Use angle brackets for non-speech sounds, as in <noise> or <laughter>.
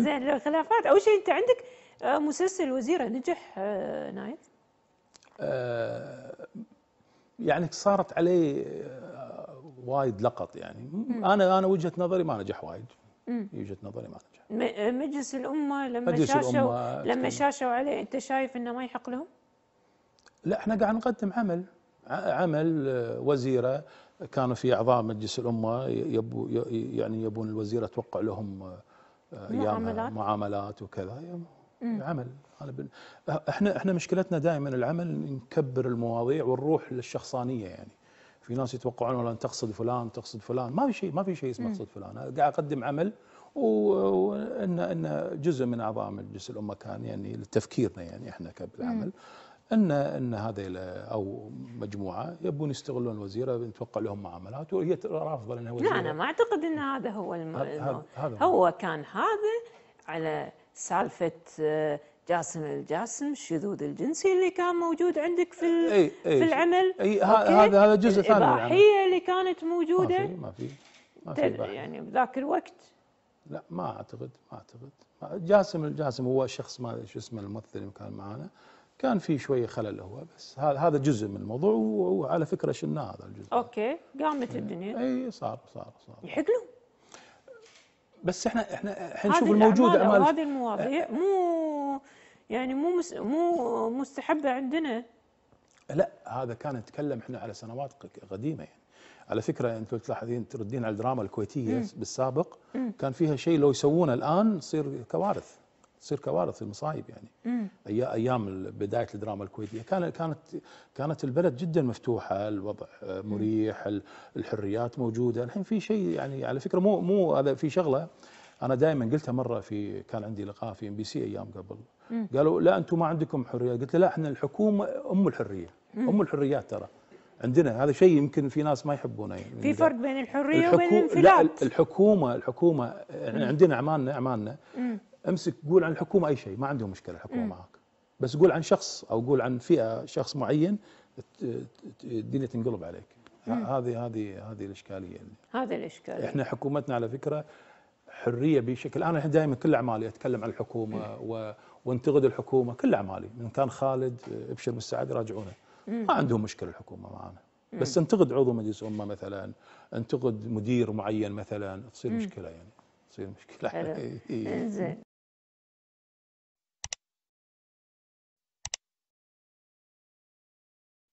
زين الخلافات اول شيء انت عندك آه، مسلسل وزيره نجح آه، نايف آه، يعني صارت عليه وايد لقط يعني انا انا وجهه نظري ما نجح وايد وجهه نظري ما نجح مجلس الامه لما مجلس شاشوا الأمة لما شاشوا عليه انت شايف انه ما يحق لهم؟ لا احنا قاعد نقدم عمل عمل وزيره كانوا في اعضاء مجلس الامه يبو يعني يبون الوزيره توقع لهم آه، معاملات معاملات وكذا عمل احنا احنا مشكلتنا دائما العمل نكبر المواضيع ونروح للشخصانيه يعني في ناس يتوقعون والله تقصد فلان تقصد فلان ما في شيء ما في شيء اسمه تقصد فلان انا قاعد اقدم عمل وان ان جزء من اعضاء مجلس الامه كان يعني لتفكيرنا يعني احنا بالعمل ان ان هذه او مجموعه يبون يستغلون الوزيره يتوقع لهم معاملات وهي رافضه لانها لا انا ما اعتقد ان هذا هو هذا هو كان هذا على سالفه آه، جاسم الجاسم الشذوذ الجنسي اللي كان موجود عندك في أي أي في العمل اي هذا هذا جزء ثاني الاباحيه اللي كانت موجوده ما في ما في, ما في يعني بذاك الوقت لا ما اعتقد ما اعتقد جاسم الجاسم هو شخص ما شو اسمه الممثل اللي كان معانا كان في شويه خلل هو بس هذا جزء من الموضوع وعلى فكره شلناه هذا الجزء اوكي قامت الدنيا اي صار صار صار يحق له بس احنا احنا الحين الموجود اعمال هذه المواضيع إيه. مو يعني مو مس مو مستحبه عندنا لا هذا كان نتكلم احنا على سنوات قديمه يعني على فكره انتم تلاحظين تردين على الدراما الكويتيه مم. بالسابق مم. كان فيها شيء لو يسوونه الان تصير كوارث تصير كوارث المصايب يعني أي ايام بدايه الدراما الكويتيه كان كانت كانت البلد جدا مفتوحه الوضع مريح الحريات موجوده الحين في شيء يعني على فكره مو مو هذا في شغله انا دائما قلتها مره في كان عندي لقاء في ام بي سي ايام قبل مم. قالوا لا انتم ما عندكم حريه قلت له لا احنا الحكومه ام الحريه مم. ام الحريات ترى عندنا هذا شيء يمكن في ناس ما يحبونه يعني في فرق بين الحريه الحكو... وبين الانفلات لا الحكومه الحكومه مم. عندنا اعمالنا اعمالنا امسك قول عن الحكومه اي شيء ما عندهم مشكله الحكومه معك بس قول عن شخص او قول عن فئه شخص معين الدنيا تنقلب عليك هذه هذه هذه الاشكاليه هذه الاشكاليه احنا حكومتنا على فكره حريه بشكل انا دائما كل اعمالي اتكلم عن الحكومه و... وانتقد الحكومه كل اعمالي من كان خالد ابشر مستعد يراجعونه ما عندهم مشكله الحكومه معنا بس انتقد عضو مجلس امه مثلا انتقد مدير معين مثلا تصير مشكله يعني تصير مشكله <laughs> إيه. زين